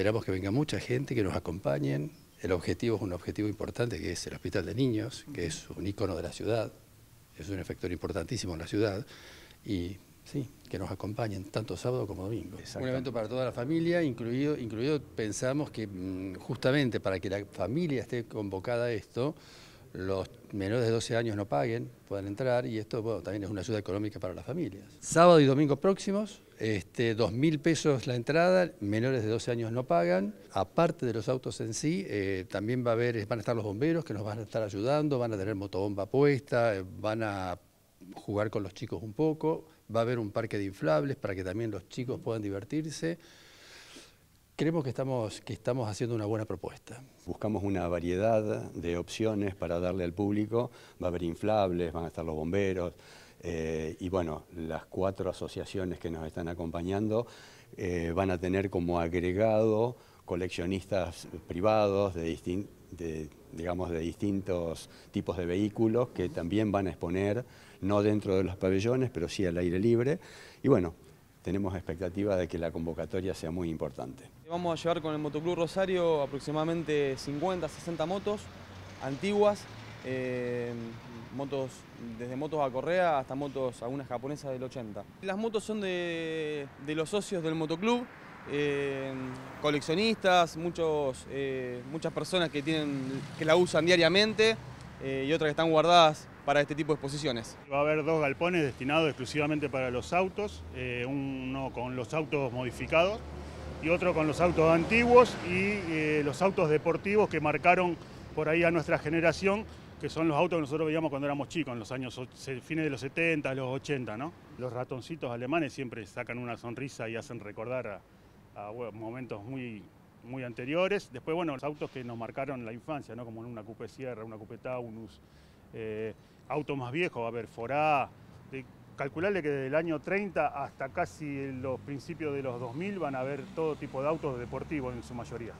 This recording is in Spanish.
Esperamos que venga mucha gente, que nos acompañen. El objetivo es un objetivo importante, que es el Hospital de Niños, que es un ícono de la ciudad, es un efector importantísimo en la ciudad. Y sí, que nos acompañen tanto sábado como domingo. Un evento para toda la familia, incluido, incluido pensamos que mm, justamente para que la familia esté convocada a esto, los menores de 12 años no paguen, puedan entrar y esto también es una ayuda económica para las familias. Sábado y domingo próximos, 2.000 este, pesos la entrada, menores de 12 años no pagan. Aparte de los autos en sí, eh, también va a haber, van a estar los bomberos que nos van a estar ayudando, van a tener motobomba puesta, eh, van a jugar con los chicos un poco, va a haber un parque de inflables para que también los chicos puedan divertirse. Creemos que estamos, que estamos haciendo una buena propuesta. Buscamos una variedad de opciones para darle al público. Va a haber inflables, van a estar los bomberos, eh, y bueno, las cuatro asociaciones que nos están acompañando eh, van a tener como agregado coleccionistas privados de, digamos, de distintos tipos de vehículos que también van a exponer, no dentro de los pabellones, pero sí al aire libre. Y bueno, tenemos expectativa de que la convocatoria sea muy importante. Vamos a llevar con el Motoclub Rosario aproximadamente 50, 60 motos antiguas eh, motos desde motos a correa hasta motos, algunas japonesas del 80. Las motos son de, los socios del motoclub, eh, coleccionistas, muchos, eh, muchas personas que, tienen, que la usan diariamente y otras que están guardadas para este tipo de exposiciones. Va a haber dos galpones destinados exclusivamente para los autos, uno con los autos modificados y otro con los autos antiguos y los autos deportivos que marcaron por ahí a nuestra generación que son los autos que nosotros veíamos cuando éramos chicos, en los años fines de los 70, los 80, ¿no? Los ratoncitos alemanes siempre sacan una sonrisa y hacen recordar a, momentos muy, muy anteriores. Después, bueno, los autos que nos marcaron la infancia, ¿no? Como una Coupe Sierra, una Coupe Taunus, eh, autos más viejos, a ver, Forá. De, calcularle que desde el año 30 hasta casi los principios de los 2000 van a haber todo tipo de autos deportivos en su mayoría.